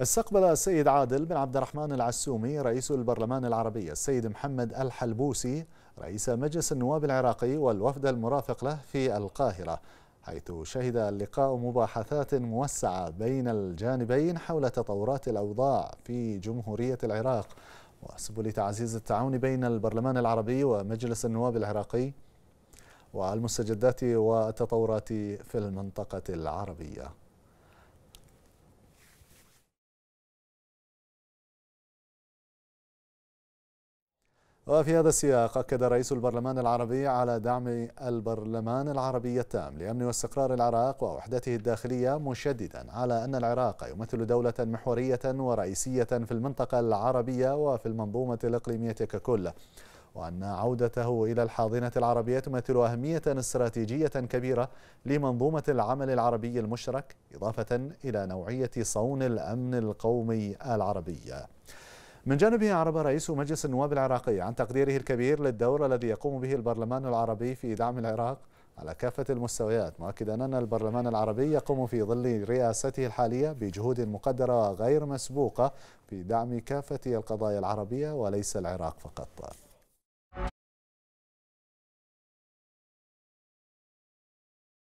استقبل السيد عادل بن عبد الرحمن العسومي رئيس البرلمان العربي السيد محمد الحلبوسي رئيس مجلس النواب العراقي والوفد المرافق له في القاهرة حيث شهد اللقاء مباحثات موسعة بين الجانبين حول تطورات الأوضاع في جمهورية العراق وسبل تعزيز التعاون بين البرلمان العربي ومجلس النواب العراقي والمستجدات والتطورات في المنطقة العربية وفي هذا السياق أكد رئيس البرلمان العربي على دعم البرلمان العربي التام لأمن واستقرار العراق ووحدته الداخلية مشددا على أن العراق يمثل دولة محورية ورئيسية في المنطقة العربية وفي المنظومة الإقليمية ككل وأن عودته إلى الحاضنة العربية تمثل أهمية استراتيجية كبيرة لمنظومة العمل العربي المشترك إضافة إلى نوعية صون الأمن القومي العربي من جانبه عرب رئيس مجلس النواب العراقي عن تقديره الكبير للدور الذي يقوم به البرلمان العربي في دعم العراق على كافة المستويات مؤكدا أن البرلمان العربي يقوم في ظل رئاسته الحالية بجهود مقدرة وغير مسبوقة في دعم كافة القضايا العربية وليس العراق فقط